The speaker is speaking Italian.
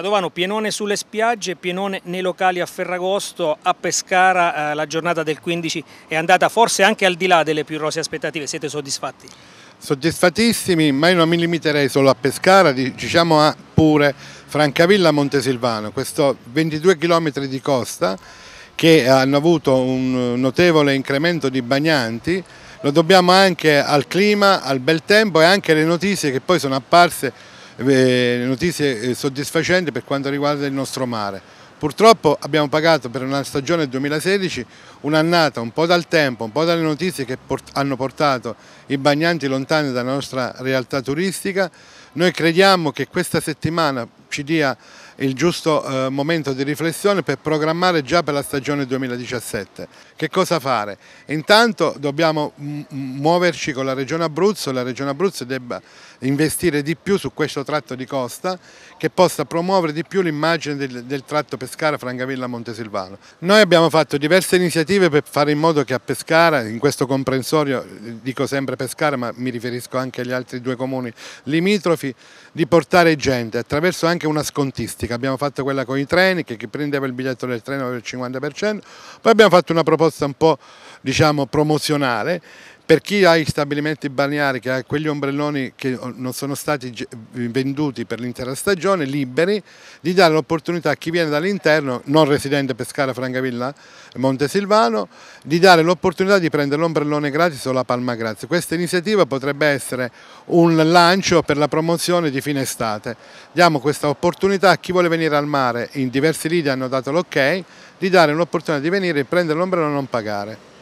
Padovano, pienone sulle spiagge, pienone nei locali a Ferragosto, a Pescara, eh, la giornata del 15 è andata forse anche al di là delle più rose aspettative, siete soddisfatti? Soddisfatissimi, ma io non mi limiterei solo a Pescara, diciamo a pure Francavilla Montesilvano, questo 22 km di costa che hanno avuto un notevole incremento di bagnanti, lo dobbiamo anche al clima, al bel tempo e anche alle notizie che poi sono apparse eh, notizie eh, soddisfacenti per quanto riguarda il nostro mare. Purtroppo abbiamo pagato per una stagione 2016 un'annata un po' dal tempo, un po' dalle notizie che port hanno portato i bagnanti lontani dalla nostra realtà turistica. Noi crediamo che questa settimana ci dia il giusto eh, momento di riflessione per programmare già per la stagione 2017. Che cosa fare? Intanto dobbiamo muoverci con la Regione Abruzzo, la Regione Abruzzo debba investire di più su questo tratto di costa che possa promuovere di più l'immagine del, del, tratto Pescara-Francavilla-Montesilvano. Noi abbiamo fatto diverse iniziative per fare in modo che a Pescara, in questo comprensorio, eh, dico sempre Pescara ma mi riferisco anche agli altri due comuni limitrofi, di portare gente attraverso anche anche una scontistica, abbiamo fatto quella con i treni, che chi prendeva il biglietto del treno aveva il 50%, poi abbiamo fatto una proposta un po' diciamo, promozionale per chi ha i stabilimenti balneari, che ha quegli ombrelloni che non sono stati venduti per l'intera stagione, liberi, di dare l'opportunità a chi viene dall'interno, non residente Pescara, Francavilla, Montesilvano, di dare l'opportunità di prendere l'ombrellone gratis o la palma gratis. Questa iniziativa potrebbe essere un lancio per la promozione di fine estate. Diamo questa opportunità a chi vuole venire al mare, in diversi lidi hanno dato l'ok, ok, di dare l'opportunità di venire, e prendere l'ombrellone e non pagare.